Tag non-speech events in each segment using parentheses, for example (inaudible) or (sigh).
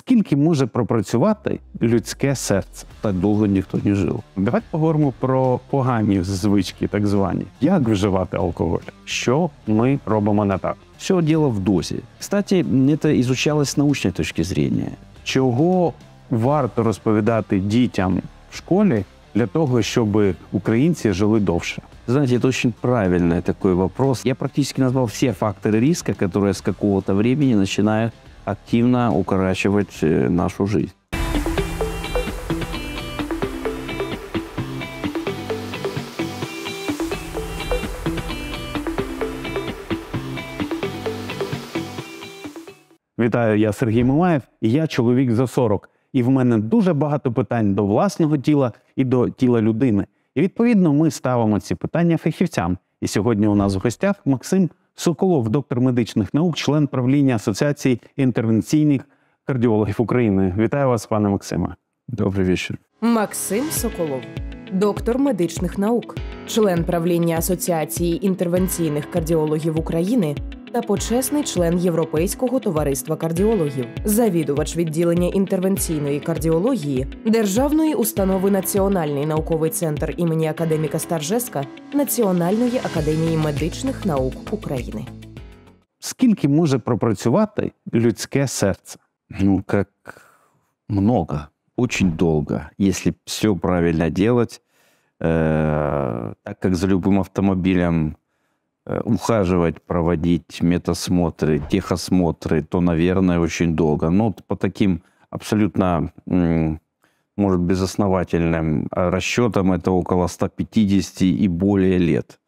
Скільки може пропрацювати людське серце? Та довго ніхто не жив. Давайте поговоримо про погані звички, так звані. Як вживати алкоголь? Що ми робимо не так? Все діло в дозі. Кстати, це ізучалось з научної точки зрення. Чого варто розповідати дітям в школі для того, щоб українці жили довше? Знаете, это очень правильный такой вопрос. Я практически назвал все факторы риска, которые с какого-то времени начинают активно укорачивать э, нашу жизнь. Вітаю, я Сергій Милаєв, і я чоловік за 40. І в мене дуже багато питань до власного тіла і до тіла людини. І відповідно ми ставимо ці питання фахівцям. І сьогодні у нас в гостях Максим Соколов, доктор медичних наук, член правління Асоціації інтервенційних кардіологів України. Вітаю вас, пане Максиме. Добрий вечір. Максим Соколов, доктор медичних наук, член правління Асоціації інтервенційних кардіологів України та почесний член Європейського товариства кардіологів, завідувач відділення інтервенційної кардіології Державної установи Національний науковий центр імені академіка Старжеска Національної академії медичних наук України. Скільки може пропрацювати людське серце? Ну, як много, очень довго, якщо все правильно делать. Э, так з за любым автомобилем Э, ухаживать, проводить метасмотры, техосмотры, то, наверное, очень долго. Но ну, по таким абсолютно, может, безосновательным э, расчетам это около 150 и более лет.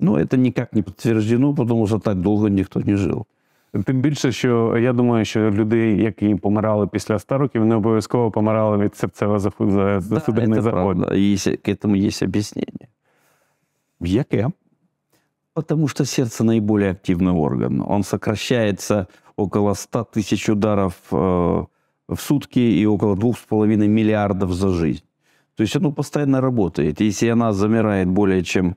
Но это никак не подтверждено, потому что так долго никто не жил. Тим більше, що я думаю, що люди, які помирали після 100 років, не обов'язково помирали від серцево засудинних да, захворювань. І к этому є об'яснення. Яке? Потому что сердце наиболее активный орган. Он сокращается около 100 тысяч ударов э, в сутки и около 2,5 миллиардов за жизнь. То есть оно постоянно работает. Если она замирает более чем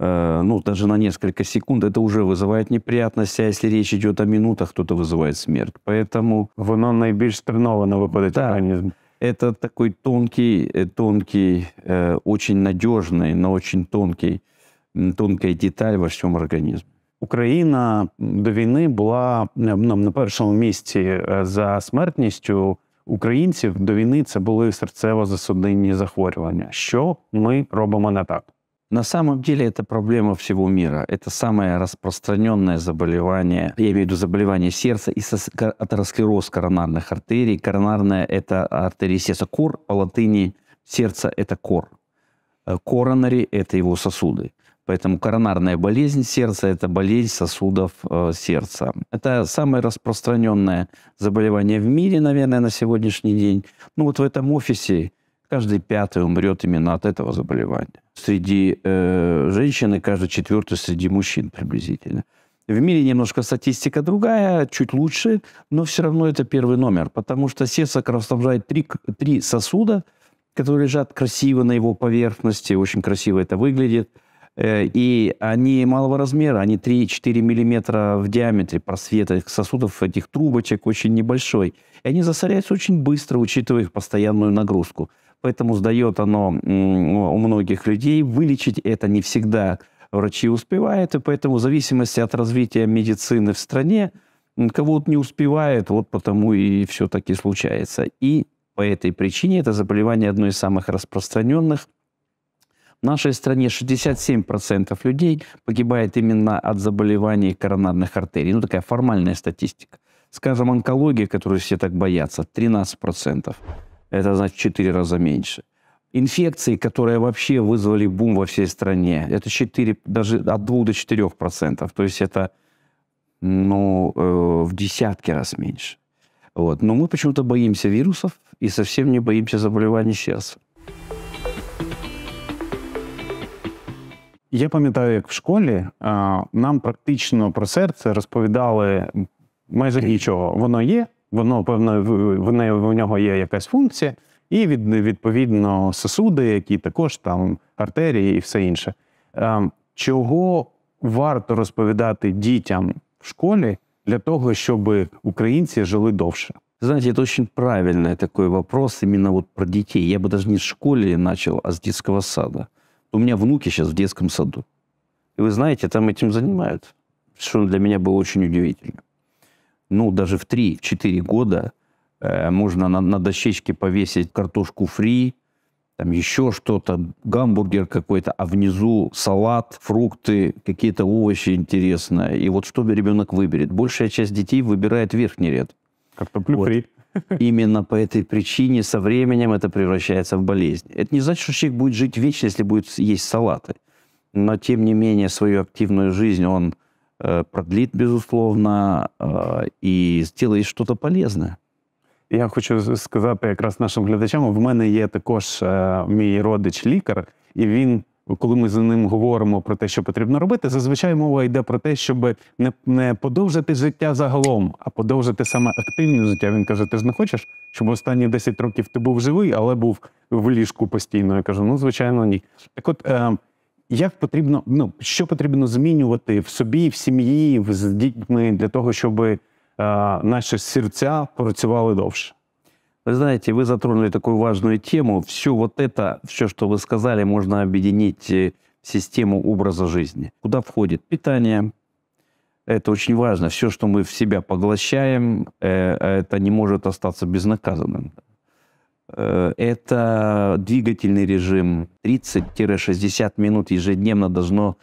э, ну, даже на несколько секунд, это уже вызывает неприятности, а если речь идет о минутах, то это вызывает смерть. Поэтому... Воно найбільш треновано виходить да. организм. Это такой тонкий, э, тонкий, э, очень надежный, но очень тонкий тонкая деталь во всем организме. Украина до війни була ну, на першому місці э, за смертністю українців. До війни це були серцево-засудинні захворювання. Що ми робимо не так? На самом деле это проблема всего мира. Это самое распространенное заболевание, я имею в виду заболевание сердца и атеросклероз коронарных артерий. Коронарная – это артерия сердца. Кор по латыни сердце – это кор. Э, Коронари – это его сосуды. Поэтому коронарная болезнь сердца – это болезнь сосудов э, сердца. Это самое распространенное заболевание в мире, наверное, на сегодняшний день. Ну вот в этом офисе каждый пятый умрет именно от этого заболевания. Среди э, женщин и каждый четвертый среди мужчин приблизительно. В мире немножко статистика другая, чуть лучше, но все равно это первый номер, потому что сердце кровоснабжает три, три сосуда, которые лежат красиво на его поверхности, очень красиво это выглядит – Э, и они малого размера, они 3-4 миллиметра в диаметре просвета сосудов, этих трубочек очень небольшой. И они засоряются очень быстро, учитывая их постоянную нагрузку. Поэтому сдает оно у многих людей. Вылечить это не всегда врачи успевают, и поэтому в зависимости от развития медицины в стране, кого-то не успевает, вот потому и все-таки случается. И по этой причине это заболевание одно из самых распространенных – в нашей стране 67% людей погибает именно от заболеваний коронарных артерий. Ну, такая формальная статистика. Скажем, онкология, которую все так боятся, 13%. Это значит в 4 раза меньше. Инфекции, которые вообще вызвали бум во всей стране, это 4, даже от 2 до 4%. То есть это ну, э, в десятки раз меньше. Вот. Но мы почему-то боимся вирусов и совсем не боимся заболеваний сердца. Я пам'ятаю, як в школі а, нам практично про серце розповідали майже нічого. Воно є, воно певно, в, в нього є якась функція, і від, відповідно сосуди, які також там артерії і все інше. А, чого варто розповідати дітям в школі для того, щоб українці жили довше, Знаете, это очень правильный такой вопрос именно вот про детей. Я бы даже не в школы начал, а с детского сада. У меня внуки сейчас в детском саду. И вы знаете, там этим занимают, Что для меня было очень удивительно. Ну, даже в 3-4 года э, можно на, на дощечке повесить картошку фри, там еще что-то, гамбургер какой-то, а внизу салат, фрукты, какие-то овощи интересные. И вот что ребенок выберет. Большая часть детей выбирает верхний ряд. Картоплю вот. фри. Именно по этой причине со временем это превращается в болезнь. Это не значит, что человек будет жить вечно, если будет есть салаты. Но, тем не менее, свою активную жизнь он э, продлит, безусловно, э, и сделает что-то полезное. Я хочу сказати якраз нашим глядачам: в мене є також е, мій родич-лікар, і він коли ми з ним говоримо про те, що потрібно робити, зазвичай мова йде про те, щоб не не подовжити життя загалом, а подовжити саме активне життя. Він каже: Ти ж не хочеш, щоб останні 10 років ти був живий, але був в ліжку постійно. Я кажу: ну звичайно, ні. Так, от е, як потрібно, ну що потрібно змінювати в собі, в сім'ї, з дітьми для того, щоб е, наші серця працювали довше. Вы знаете, вы затронули такую важную тему. Все вот это, все, что вы сказали, можно объединить э, в систему образа жизни. Куда входит питание, это очень важно. Все, что мы в себя поглощаем, э, а это не может остаться безнаказанным. Э, это двигательный режим. 30-60 минут ежедневно должно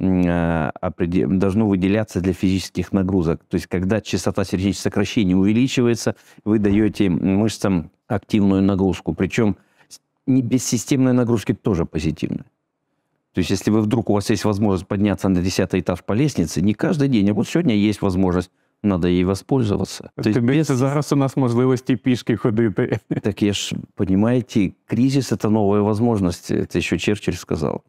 а, должно выделяться для физических нагрузок. То есть, когда частота сердечных сокращений увеличивается, вы даете мышцам активную нагрузку. Причем не бессистемные нагрузки тоже позитивны. То есть, если вы вдруг у вас есть возможность подняться на 10 этаж по лестнице, не каждый день, а вот сегодня есть возможность, Надо ей воспользоваться. То есть, без... зараз у нас можливості пішки ходити. Так я ж, понимаете, кризис – это новая возможность. Это що Черчилль сказал.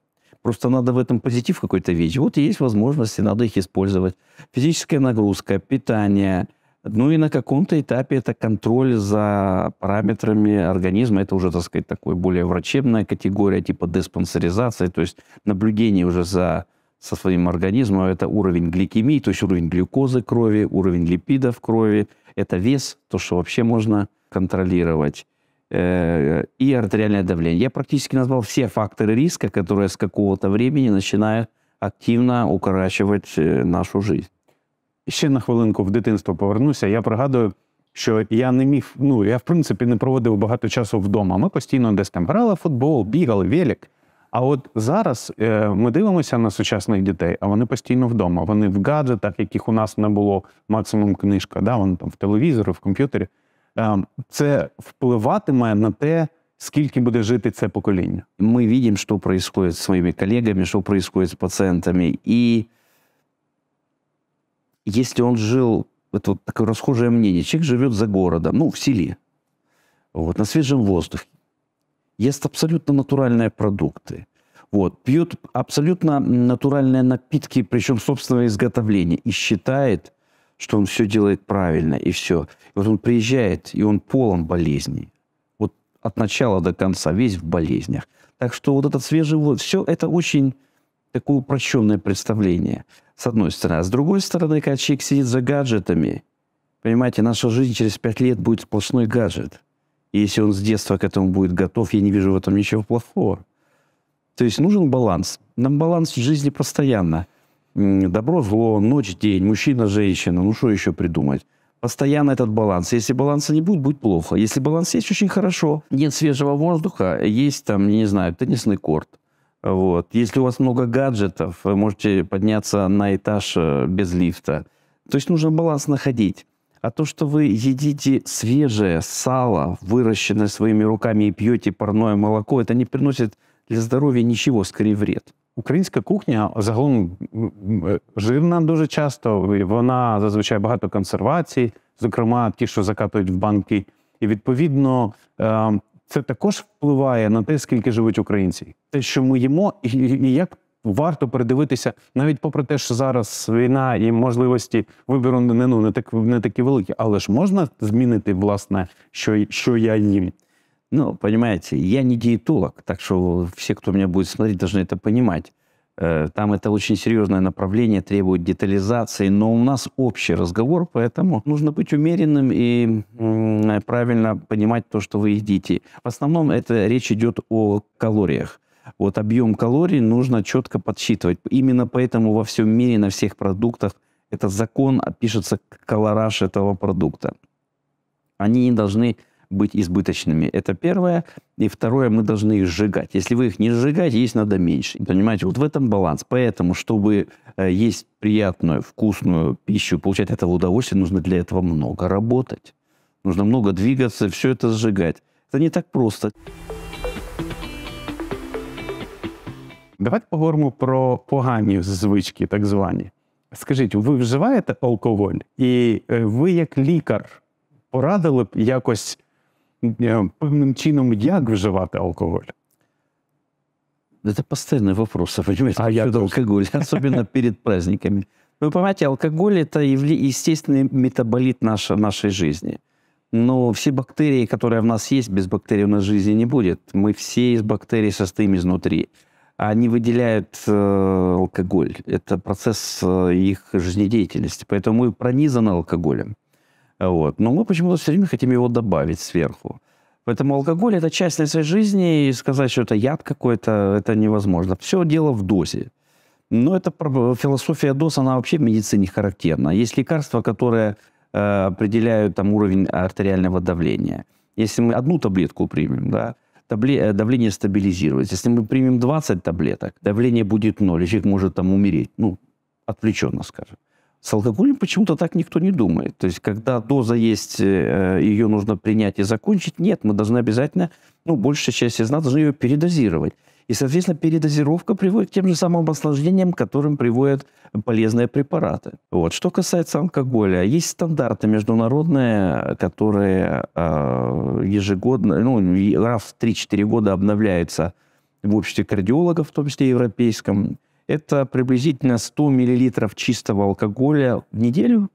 Просто надо в этом позитив какой-то видеть. Вот есть возможности, надо их использовать. Физическая нагрузка, питание. Ну и на каком-то этапе это контроль за параметрами организма. Это уже, так сказать, такой более врачебная категория, типа диспансеризации, то есть наблюдение уже за со своим организмом. Это уровень гликемии, то есть уровень глюкозы крови, уровень липидов крови. Это вес, то, что вообще можно контролировать. Э, и артериальное давление. Я практически назвал все факторы риска, которые с какого-то времени начинают активно укорачивать э, нашу жизнь. Ще на хвилинку в дитинство повернуся. Я пригадую, що я не міг. Ну я в принципі не проводив багато часу вдома. Ми постійно десь там грали футбол, бігали, велик. А от зараз е, ми дивимося на сучасних дітей, а вони постійно вдома. Вони в гаджетах, яких у нас не було максимум книжка. Да, вони там в телевізорі, в комп'ютері. це впливатиме на те, сколько будет жить это поколение. Мы видим, что происходит с своими коллегами, что происходит с пациентами. И если он жил, это вот такое расхожее мнение, человек живет за городом, ну, в селе, вот, на свежем воздухе, ест абсолютно натуральные продукты, вот, пьет абсолютно натуральные напитки, причем собственного изготовления, и считает, что он все делает правильно и все. И вот он приезжает, и он полон болезней. Вот от начала до конца, весь в болезнях. Так что вот этот свежий воздух, все это очень такое упрощенное представление. С одной стороны. А с другой стороны, когда человек сидит за гаджетами, понимаете, наша жизнь через пять лет будет сплошной гаджет. И если он с детства к этому будет готов, я не вижу в этом ничего плохого. То есть нужен баланс. Нам баланс в жизни постоянно – добро, зло, ночь, день, мужчина, женщина, ну что еще придумать? Постоянно этот баланс. Если баланса не будет, будет плохо. Если баланс есть, очень хорошо. Нет свежего воздуха, есть там, не знаю, теннисный корт. Вот. Если у вас много гаджетов, вы можете подняться на этаж э, без лифта. То есть нужно баланс находить. А то, что вы едите свежее сало, выращенное своими руками, и пьете парное молоко, это не приносит для здоровья ничего, скорее вред. Українська кухня загалом е, жирна дуже часто, вона зазвичай багато консервацій, зокрема ті, що закатують в банки. І відповідно е, це також впливає на те, скільки живуть українці. Те, що ми їмо, і як варто передивитися, навіть попри те, що зараз війна і можливості вибору не ну не так не такі великі, але ж можна змінити власне, що, що я їм. Ну, понимаете, я не диетолог, так что все, кто меня будет смотреть, должны это понимать. Э, там это очень серьезное направление, требует детализации, но у нас общий разговор, поэтому нужно быть умеренным и правильно понимать то, что вы едите. В основном это речь идет о калориях. Вот объем калорий нужно четко подсчитывать. Именно поэтому во всем мире на всех продуктах этот закон, а, пишется калораж этого продукта. Они не должны быть избыточными. Это первое. И второе, мы должны их сжигать. Если вы их не сжигаете, есть надо меньше. Понимаете, вот в этом баланс. Поэтому, чтобы э, есть приятную, вкусную пищу, получать этого удовольствие, нужно для этого много работать. Нужно много двигаться, все это сжигать. Это не так просто. Давайте поговорим про погані звички, так звані. Скажіть, ви вживаєте алкоголь, і ви, як лікар, порадили б якось певним чином, як вживати алкоголь? Это постоянный вопрос, а понимаете, а я алкоголь, (laughs) особенно перед праздниками. Вы понимаете, алкоголь – это естественный метаболит наш, нашей жизни. Но все бактерии, которые в нас есть, без бактерий у нас жизни не будет. Мы все из бактерий состоим изнутри. Они выделяют э, алкоголь. Это процесс э, их жизнедеятельности. Поэтому мы пронизаны алкоголем. Вот. Но мы почему-то все время хотим его добавить сверху. Поэтому алкоголь – это часть нашей жизни, и сказать, что это яд какой-то, это невозможно. Все дело в дозе. Но эта философия доз, она вообще в медицине характерна. Есть лекарства, которые э, определяют там, уровень артериального давления. Если мы одну таблетку примем, да, табле, э, давление стабилизируется. Если мы примем 20 таблеток, давление будет ноль, человек может там умереть. Ну, отвлеченно скажем. С алкоголем почему-то так никто не думает. То есть, когда доза есть, э, ее нужно принять и закончить. Нет, мы должны обязательно, ну, большая часть из нас должны ее передозировать. И, соответственно, передозировка приводит к тем же самым осложнениям, которым приводят полезные препараты. Вот. Что касается алкоголя, есть стандарты международные, которые э, ежегодно, ну, раз в 3-4 года обновляются в обществе кардиологов, в том числе европейском. Это приблизительно 100 мл чистого алкоголя в неделю.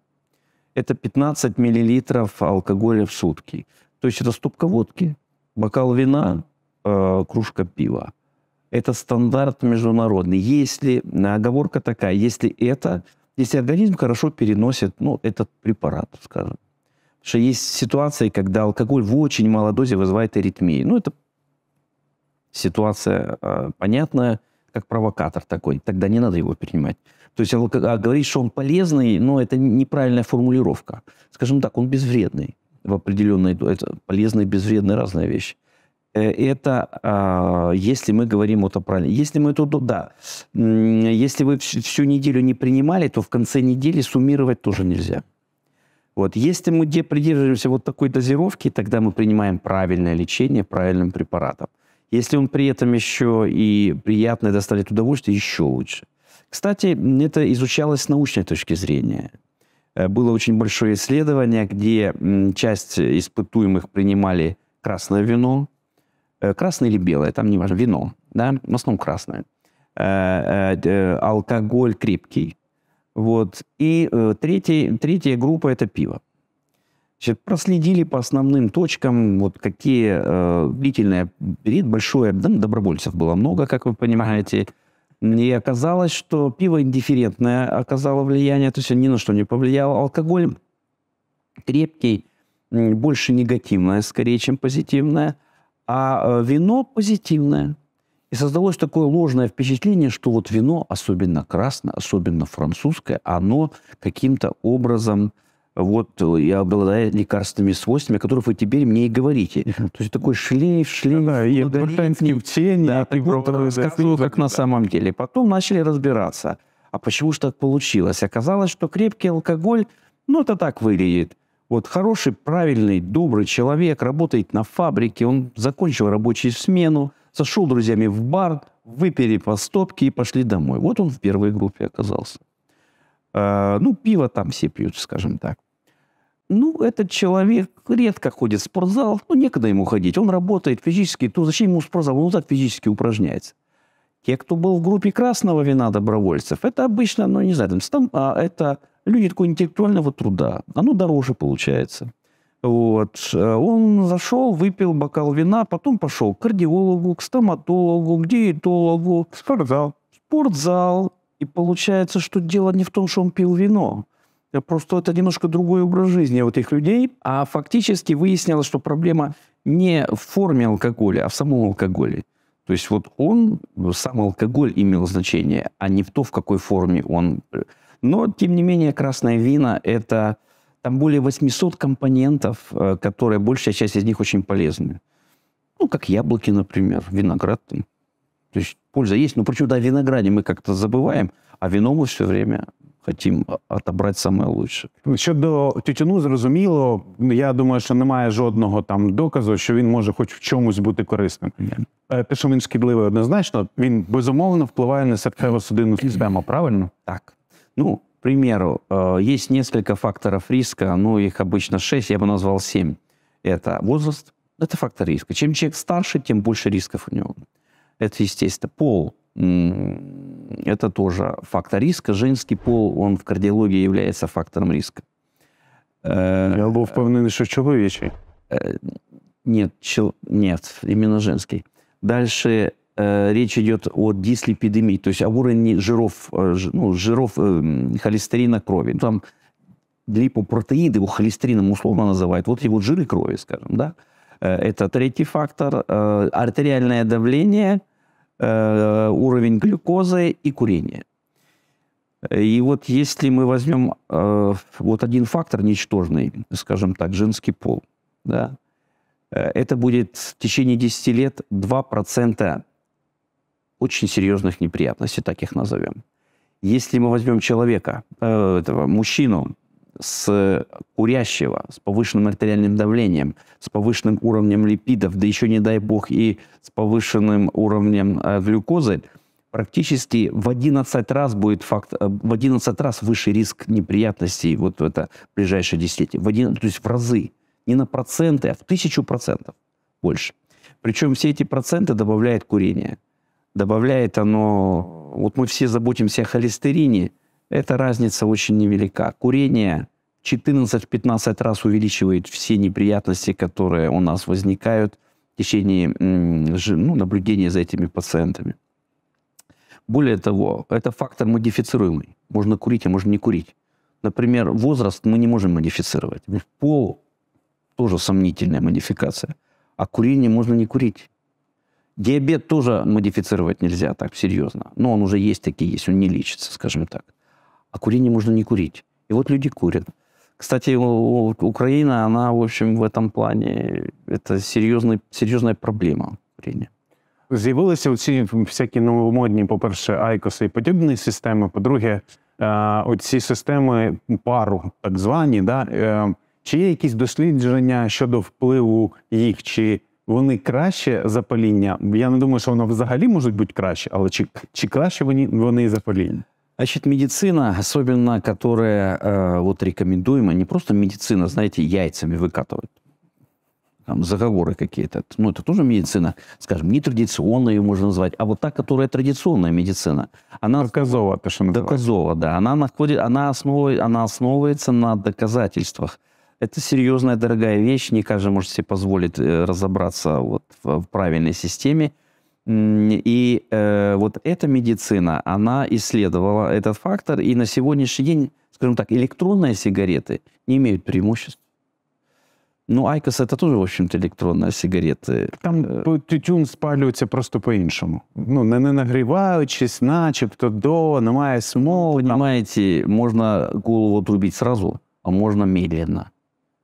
Это 15 мл алкоголя в сутки. То есть это ступка водки, бокал вина, э, кружка пива. Это стандарт международный. Если э, оговорка такая, если это, если организм хорошо переносит, ну, этот препарат, скажем, что есть ситуации, когда алкоголь в очень малой дозе вызывает аритмии. Ну, это ситуация э, понятная как провокатор такой, тогда не надо его принимать. То есть а говорить, что он полезный, но это неправильная формулировка. Скажем так, он безвредный в определенной... Это полезный безвредный разная вещь. Э, это а, если мы говорим вот о правильном. Если мы тут, да, если вы всю неделю не принимали, то в конце недели суммировать тоже нельзя. Вот. Если мы придерживаемся вот такой дозировки, тогда мы принимаем правильное лечение правильным препаратом. Если он при этом еще и приятное доставит удовольствие, еще лучше. Кстати, это изучалось с научной точки зрения. Э, было очень большое исследование, где часть испытуемых принимали красное вино, э, красное или белое, там не важно, вино, да, в основном красное, э, алкоголь крепкий, вот, и третья третья группа – это пиво. Значит, проследили по основным точкам, вот какие э, длительное период, большое, да, добровольцев было много, как вы понимаете. И оказалось, что пиво индифферентное оказало влияние, то есть ни на что не повлияло. Алкоголь крепкий, больше негативное, скорее, чем позитивное, а э, вино позитивное. И создалось такое ложное впечатление, что вот вино, особенно красное, особенно французское, оно каким-то образом вот, и э, обладает лекарственными свойствами, о которых вы теперь мне и говорите. То есть такой шлейф, шлейф. Да, и в тени. Да, и вот рассказываю, как на самом деле. Потом начали разбираться, а почему же так получилось. Оказалось, что крепкий алкоголь, ну, это так выглядит. Вот хороший, правильный, добрый человек, работает на фабрике, он закончил рабочую смену, сошел друзьями в бар, выпили по стопке и пошли домой. Вот он в первой группе оказался. А, ну, пиво там все пьют, скажем так. Ну, этот человек редко ходит в спортзал, ну, некогда ему ходить. Он работает физически, то зачем ему спортзал? Он так физически упражняется. Те, кто был в группе красного вина добровольцев, это обычно, ну, не знаю, там, там а это люди такого интеллектуального труда. Оно дороже получается. Вот. Э, он зашел, выпил бокал вина, потом пошел к кардиологу, к стоматологу, к диетологу. Спортзал. Спортзал. И получается, что дело не в том, что он пил вино. Э, просто это немножко другой образ жизни вот этих людей. А фактически выяснилось, что проблема не в форме алкоголя, а в самом алкоголе. То есть вот он, сам алкоголь имел значение, а не в то, в какой форме он. Но, тем не менее, красное вино – это там более 800 компонентов, э, которые большая часть из них очень полезны. Ну, как яблоки, например, виноград. То есть польза есть. Но причем о да, винограде мы как-то забываем, а вино мы все время хотім отобрати саме лучше. Щодо тютюну, зрозуміло, я думаю, що немає жодного там доказу, що він може хоч в чомусь бути корисним. Е, те, що він шкідливий, однозначно, він безумовно впливає на серцево-судинну систему, правильно? Так. Ну, к примеру, есть несколько факторів риска, ну, їх обычно 6, я б назвав 7. Это возраст, это фактор риска. Чем человек старше, тем больше рисков у него. Это, естественно, пол, это тоже фактор риска. Женский пол, он в кардиологии является фактором риска. Э, Я был впевнений, что человечий. Э, нет, чел... нет, именно женский. Дальше э, речь идет о дислепидемии, то есть о уровне жиров, э, ну, жиров э, холестерина крови. Ну, там липопротеиды его холестерином условно называют. Вот его жиры крови, скажем, да. Э, это третий фактор. Э, артериальное давление – Э, уровень глюкозы и курение. И вот если мы возьмем э, вот один фактор ничтожный, скажем так, женский пол, да, э, это будет в течение 10 лет 2% очень серьезных неприятностей, так их назовем. Если мы возьмем человека, э, этого мужчину, с курящего, с повышенным артериальным давлением, с повышенным уровнем липидов, да еще, не дай бог, и с повышенным уровнем э, глюкозы, практически в 11 раз будет факт, э, в 11 раз выше риск неприятностей вот в это ближайшее десятилетие. В 11, то есть в разы. Не на проценты, а в тысячу процентов больше. Причем все эти проценты добавляет курение. Добавляет оно... Вот мы все заботимся о холестерине – эта разница очень невелика. Курение 14-15 раз увеличивает все неприятности, которые у нас возникают в течение ну, наблюдения за этими пациентами. Более того, это фактор модифицируемый. Можно курить, а можно не курить. Например, возраст мы не можем модифицировать. Пол тоже сомнительная модификация. А курение можно не курить. Диабет тоже модифицировать нельзя так серьезно. Но он уже есть такие есть, он не лечится, скажем так. А курение можно не курить. И вот люди курят. Кстати, Украина, она, в общем, в этом плане, это серьезный, серьезная проблема курения. З'явилися оці всякі новомодні, по-перше, айкоси і подібні системи. По-друге, е, оці системи пару, так звані, да? Е, чи є якісь дослідження щодо впливу їх, чи вони краще запаління? Я не думаю, що воно взагалі можуть бути краще, але чи, чи краще вони, вони запаління? Значит, медицина, особенно которая э, вот рекомендуема, не просто медицина, знаете, яйцами выкатывают. Там заговоры какие-то. Ну, это тоже медицина, скажем, нетрадиционная ее можно назвать, а вот та, которая традиционная медицина. Она... Доказова, то, что Доказова, да. Она, находит, она, основ... она основывается на доказательствах. Это серьезная, дорогая вещь. Не каждый может себе позволить э, разобраться вот в правильной системе – и э, вот эта медицина, она исследовала этот фактор, и на сегодняшний день, скажем так, электронные сигареты не имеют преимуществ. Ну, Айкос это тоже, в общем-то, электронные сигареты. Там э, тютюн спалюється просто по-іншому. Ну, не, не нагріваючись, начебто до, немає смол. Понимаете, там... можно голову отрубить сразу, а можно медленно.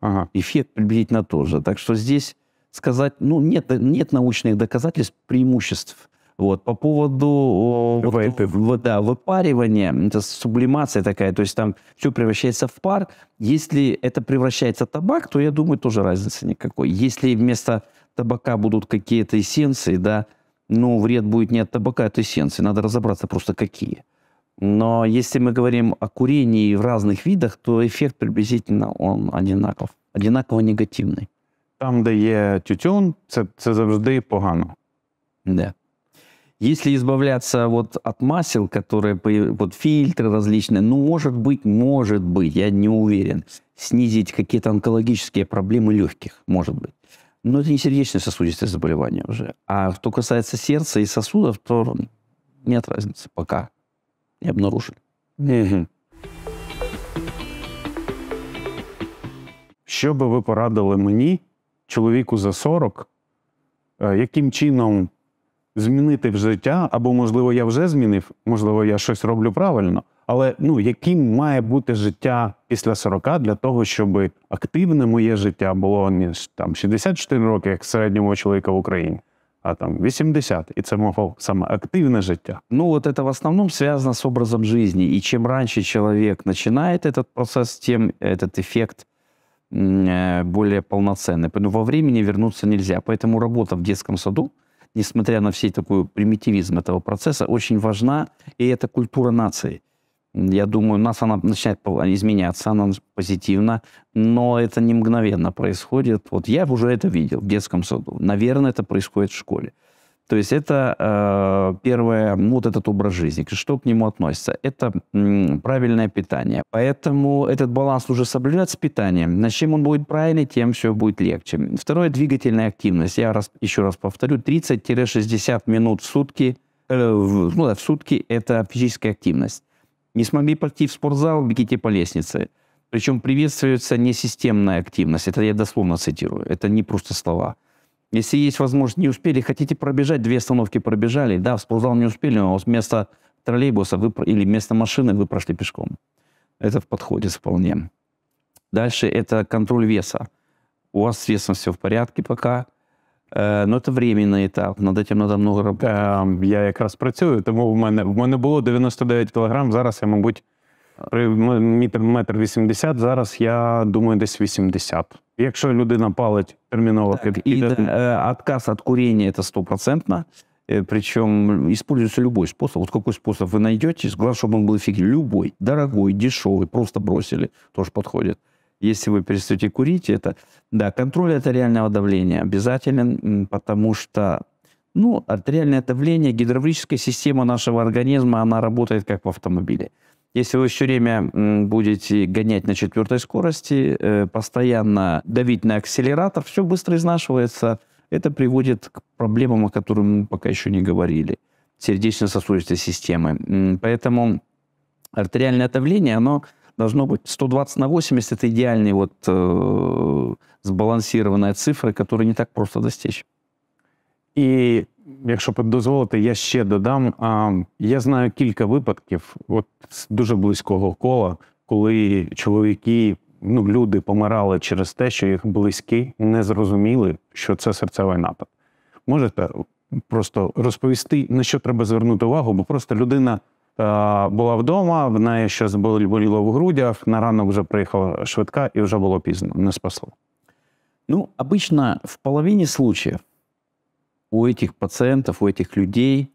Ага. Эффект приблизительно тоже. Так что здесь сказать, ну, нет, нет научных доказательств преимуществ. Вот. По поводу вот, в, да, выпаривания, это сублимация такая, то есть там все превращается в пар. Если это превращается в табак, то, я думаю, тоже разницы никакой. Если вместо табака будут какие-то эссенции, да, ну, вред будет не от табака, а от эссенции. Надо разобраться просто, какие. Но если мы говорим о курении в разных видах, то эффект приблизительно он одинаков, одинаково негативный. Там, де є тютюн, це це завжди погано. Да. Если избавляться вот от масел, которые, вот фильтры различные, ну, может быть, может быть, я не уверен, снизить какие-то онкологические проблемы легких, может быть. Но это не сердечно-сосудистые заболевания уже. А что касается сердца и сосудов, то нет разницы пока. Не обнаружили. Угу. Що би ви порадили мені чоловіку за 40, е, яким чином змінити в життя, або, можливо, я вже змінив, можливо, я щось роблю правильно, але ну, яким має бути життя після 40 для того, щоб активне моє життя було не там 64 роки, як середнього чоловіка в Україні. а там 80, і це мого саме активне життя. Ну от це в основному зв'язано з образом жизни, І чим раніше чоловік починає этот процесс, тем этот эффект Э, более полноценной. Но во времени вернуться нельзя. Поэтому работа в детском саду, несмотря на всей такой примитивизм этого процесса, очень важна, и это культура нации. Я думаю, у нас она начинает изменяться, она позитивно, но это не мгновенно происходит. Вот я уже это видел в детском саду. Наверное, это происходит в школе. То есть это э, первое, ну, вот этот образ жизни, что к нему относится. Это м, правильное питание. Поэтому этот баланс уже соблюдать с питанием. На чем он будет правильный, тем все будет легче. Второе, двигательная активность. Я раз, еще раз повторю, 30-60 минут в сутки, э, в, ну, да, в сутки это физическая активность. Не смогли пойти в спортзал, бегите по лестнице. Причем приветствуется несистемная активность. Это я дословно цитирую, это не просто слова. Если есть возможность, не успели, хотите пробежать, две остановки пробежали, да, в спортзал не успели, но вместо троллейбуса вы, или вместо машины вы прошли пешком. Это в подходе вполне. Дальше это контроль веса. У вас с весом все в порядке пока, э, но это временный этап. над этим надо много роботи. Я якраз працюю, тому У мене в мене було 99 кг, Зараз я, мабуть, метр вісімдесят. Зараз я думаю, десь 80. Якщо людина палить терміново, так, і, і да, отказ от курения это стопроцентно. Причем используется любой способ. Вот какой способ вы найдете, главное, чтобы он был эффективен. Любой, дорогой, дешевый, просто бросили, тоже подходит. Если вы перестаете курить, это... Да, контроль артериального давления обязателен, потому что ну, артериальное давление, гидравлическая система нашего организма, она работает как в автомобиле. Если вы все время будете гонять на четвертой скорости, э, постоянно давить на акселератор, все быстро изнашивается. Это приводит к проблемам, о которых мы пока еще не говорили, сердечно-сосудистой системы. Поэтому артериальное давление, оно должно быть 120 на 80, это идеальная вот э, сбалансированная цифра, которую не так просто достичь. И якщо дозволите, я ще додам. А, Я знаю кілька випадків, от з дуже близького кола, коли чоловіки, ну люди помирали через те, що їх близькі не зрозуміли, що це серцевий напад. Можете просто розповісти, на що треба звернути увагу, бо просто людина. Була вдома, в неї щось боліло в грудях. На ранок вже приїхала швидка, і вже було пізно, не спасло. Ну, обично в половині случаев у этих пациентов, у этих людей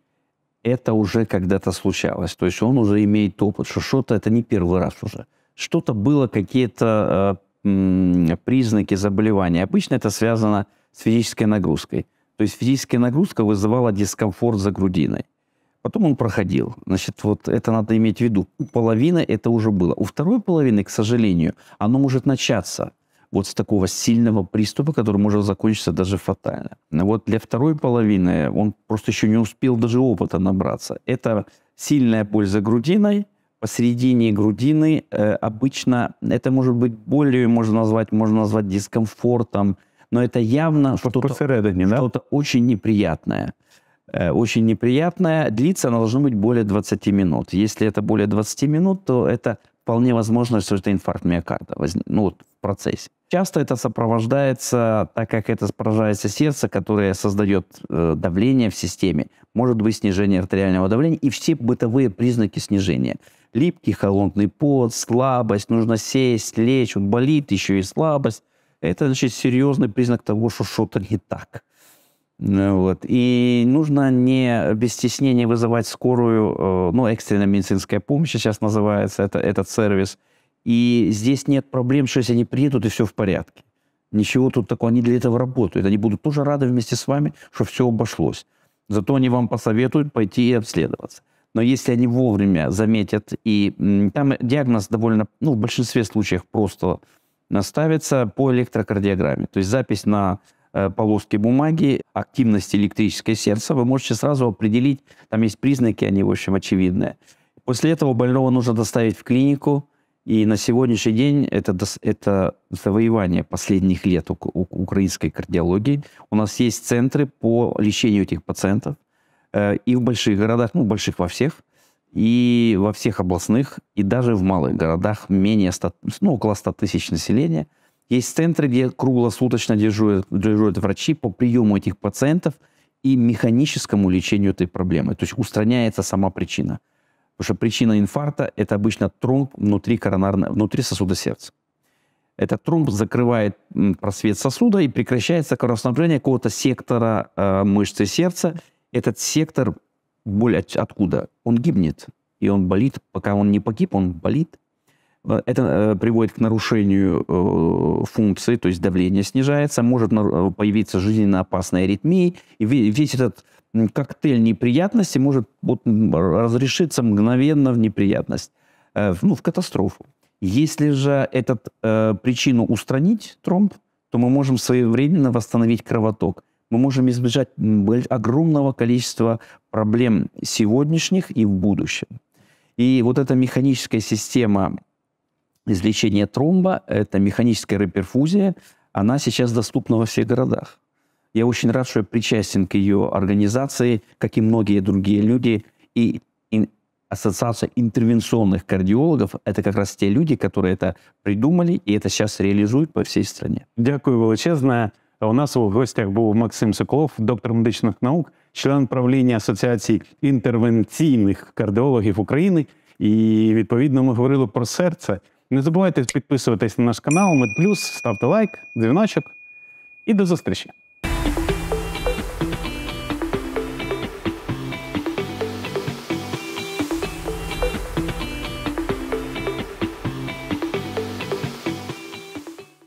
это уже когда-то случалось. То есть он уже имеет опыт, что что-то это не первый раз уже. Что-то было, какие-то э, признаки заболевания. Обычно это связано с физической нагрузкой. То есть физическая нагрузка вызывала дискомфорт за грудиной. Потом он проходил. Значит, вот это надо иметь в виду. У половины это уже было. У второй половины, к сожалению, оно может начаться – вот с такого сильного приступа, который может закончиться даже фатально. Но Вот для второй половины он просто еще не успел даже опыта набраться. Это сильная боль за грудиной, посередине грудины э, обычно это может быть болью, можно назвать, можно назвать дискомфортом, но это явно что-то, что да? очень неприятное э, очень неприятное. Длится она должна быть более 20 минут. Если это более 20 минут, то это вполне возможно, что это инфаркт миокарда. Ну, вот, процессе. Часто это сопровождается, так как это поражается сердце, которое создает э, давление в системе, может быть снижение артериального давления и все бытовые признаки снижения. Липкий холодный пот, слабость, нужно сесть, лечь, вот болит, еще и слабость. Это, значит, серьезный признак того, что что-то не так. Ну вот. И нужно не без стеснения вызывать скорую, э, ну, экстренная медицинская помощь сейчас называется это, этот сервис – и здесь нет проблем, что если они приедут, и все в порядке. Ничего тут такого, они для этого работают. Они будут тоже рады вместе с вами, что все обошлось. Зато они вам посоветуют пойти и обследоваться. Но если они вовремя заметят, и там диагноз довольно, ну, в большинстве случаев просто наставится по электрокардиограмме. То есть запись на э, полоски бумаги, активность электрической сердца, вы можете сразу определить, там есть признаки, они, в общем, очевидные. После этого больного нужно доставить в клинику, и на сегодняшний день это, это завоевание последних лет у, у, украинской кардиологии. У нас есть центры по лечению этих пациентов э, и в больших городах, ну, больших во всех, и во всех областных, и даже в малых городах, менее 100, ну, около 100 тысяч населения. Есть центры, где круглосуточно дежурят, дежурят врачи по приему этих пациентов и механическому лечению этой проблемы. То есть устраняется сама причина – Потому что причина инфаркта – это обычно тромб внутри, коронарно... внутри сосуда сердца. Этот тромб закрывает просвет сосуда и прекращается кровоснабжение какого-то сектора э, мышцы сердца. Этот сектор, боль от... откуда? Он гибнет. И он болит, пока он не погиб, он болит. Э, это э, приводит к нарушению э, функции, то есть давление снижается, может появиться жизненно опасная аритмия, и весь этот коктейль неприятностей может вот, разрешиться мгновенно в неприятность, ну, в катастрофу. Если же эту причину устранить, тромб, то мы можем своевременно восстановить кровоток. Мы можем избежать огромного количества проблем сегодняшних и в будущем. И вот эта механическая система Излечение тромба – это механическая реперфузия. Она сейчас доступна во всех городах. Я очень рад, что я причастен к ее организации, как и многие другие люди. И Ассоциация интервенционных кардиологов – это как раз те люди, которые это придумали и это сейчас реализуют по всій країні. Дякую величезне. У нас у гостях был Максим Соколов, доктор медичних наук, член правления ассоциации интервенционных кардиологов Украины и, відповідно мы говорили про сердце. Не забувайте підписуватись на наш канал Медплюс, ставте лайк, дзвіночок і до зустрічі!